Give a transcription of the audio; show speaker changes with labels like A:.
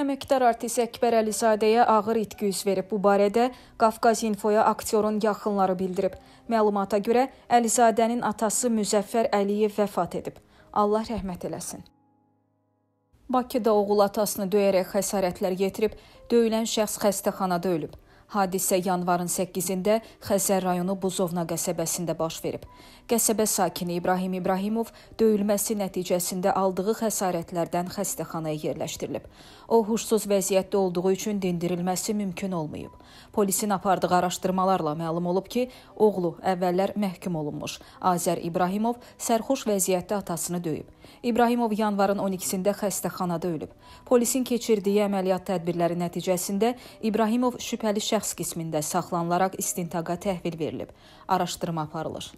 A: Əməkdar artist Əkbər Əlizadəyə ağır itki üz verib. Bu barədə Qafqaz Infoya aktyorun yaxınları bildirib. Məlumata görə Əlizadənin atası Müzəffər Əliyev vəfat edib. Allah rəhmət eləsin. Bakıda oğul atasını döyərək xəsarətlər yetirib, döyülən şəxs xəstəxanada ölüb. Hadisə yanvarın 8-də Xəzər rayonu Buzovna qəsəbəsində baş verib. Qəsəbə sakini İbrahim İbrahimov döyülməsi nəticəsində aldığı xəsarətlərdən xəstəxanaya yerləşdirilib. O huşsuz vəziyyətdə olduğu üçün dindirilməsi mümkün olmayıb. Polisin apardığı araşdırmalarla məlum olub ki, oğlu əvvəllər məhkum olunmuş Azər İbrahimov sərxoş vəziyyətdə atasını döyüb. İbrahimov yanvarın 12-də xəstəxanada ölüb. Polisin keçirdiyi əməliyyat tədbirləri nəticəsində İbrahimov şübhəli şəxs şəxs qismində saxlanılaraq istintaqa təhvil verilib, araşdırma aparılır.